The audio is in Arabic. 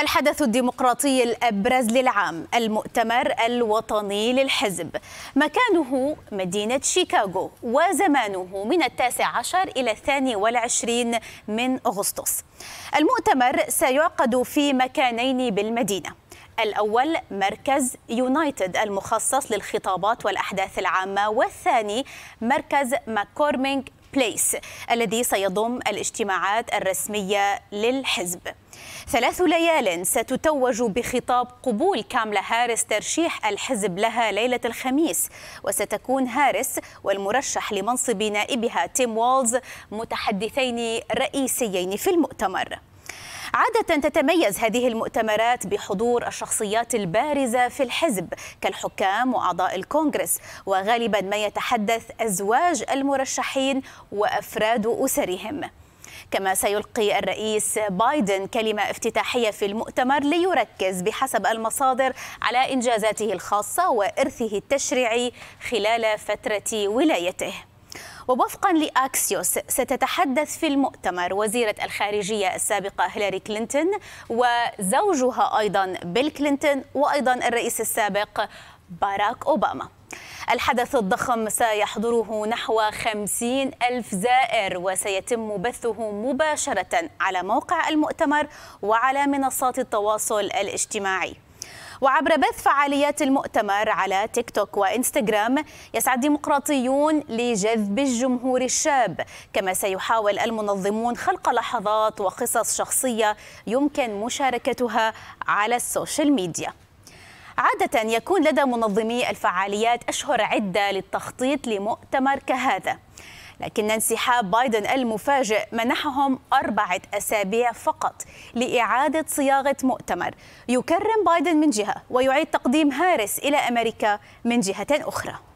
الحدث الديمقراطي الأبرز للعام المؤتمر الوطني للحزب مكانه مدينة شيكاغو وزمانه من التاسع عشر إلى الثاني والعشرين من أغسطس المؤتمر سيعقد في مكانين بالمدينة الأول مركز يونايتد المخصص للخطابات والأحداث العامة والثاني مركز ماكورمينغ بليس الذي سيضم الاجتماعات الرسمية للحزب ثلاث ليال ستتوج بخطاب قبول كاملا هارس ترشيح الحزب لها ليلة الخميس وستكون هارس والمرشح لمنصب نائبها تيم والز متحدثين رئيسيين في المؤتمر عادة تتميز هذه المؤتمرات بحضور الشخصيات البارزة في الحزب كالحكام وأعضاء الكونغرس وغالبا ما يتحدث أزواج المرشحين وأفراد أسرهم كما سيلقي الرئيس بايدن كلمة افتتاحية في المؤتمر ليركز بحسب المصادر على إنجازاته الخاصة وإرثه التشريعي خلال فترة ولايته ووفقا لأكسيوس ستتحدث في المؤتمر وزيرة الخارجية السابقة هيلاري كلينتون وزوجها أيضا بيل كلينتون وأيضا الرئيس السابق باراك أوباما الحدث الضخم سيحضره نحو خمسين ألف زائر وسيتم بثه مباشرة على موقع المؤتمر وعلى منصات التواصل الاجتماعي وعبر بث فعاليات المؤتمر على تيك توك وإنستغرام يسعى الديمقراطيون لجذب الجمهور الشاب كما سيحاول المنظمون خلق لحظات وقصص شخصية يمكن مشاركتها على السوشيال ميديا عادة يكون لدى منظمي الفعاليات أشهر عدة للتخطيط لمؤتمر كهذا لكن انسحاب بايدن المفاجئ منحهم أربعة أسابيع فقط لإعادة صياغة مؤتمر يكرم بايدن من جهة ويعيد تقديم هارس إلى أمريكا من جهة أخرى